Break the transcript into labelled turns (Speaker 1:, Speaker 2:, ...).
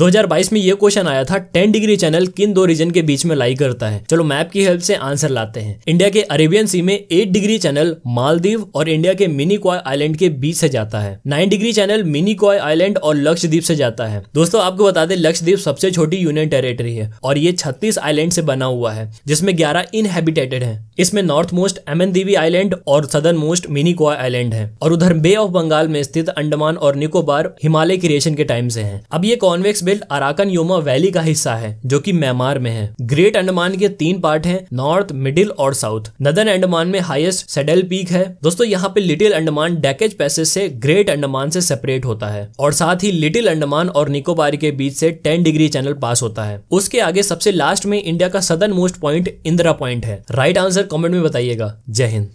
Speaker 1: 2022 में यह क्वेश्चन आया था 10 डिग्री चैनल किन दो रीजन के बीच में लाई करता है चलो मैप की हेल्प से आंसर लाते हैं इंडिया के अरेबियन सी में 8 डिग्री चैनल मालदीव और इंडिया के मिनी क्वाय आइलैंड के बीच से जाता है 9 degree channel Minicoy island और लक्षद्वीप से जाता है दोस्तों आपको बता दें लक्षद्वीप सबसे छोटी यूनियन टेरेटरी है और ये छत्तीस आईलैंड से बना हुआ है जिसमें ग्यारह इनहेबिटेटेड है इसमें नॉर्थ मोस्ट एमनदीवी आइलैंड और सदर मोस्ट मिनी क्वाय आइलैंड है और उधर बे ऑफ बंगाल में स्थित अंडमान और निकोबार हिमालय क्रिएशन के टाइम से है अब ये convex belt Arakan Yoma valley का हिस्सा है जो कि म्यांमार में है ग्रेट अंडमान के तीन पार्ट हैं नॉर्थ मिडिल और साउथ नदन अंडमान में हाईएस्ट सेडल पीक है दोस्तों यहाँ पे लिटिल अंडमान डैकेज पैसेज से ग्रेट अंडमान से सेपरेट होता है और साथ ही लिटिल अंडमान और निकोबार के बीच से टेन डिग्री चैनल पास होता है उसके आगे सबसे लास्ट में इंडिया का southernmost point Indira point है राइट आंसर कॉमेंट में बताइएगा जय हिंद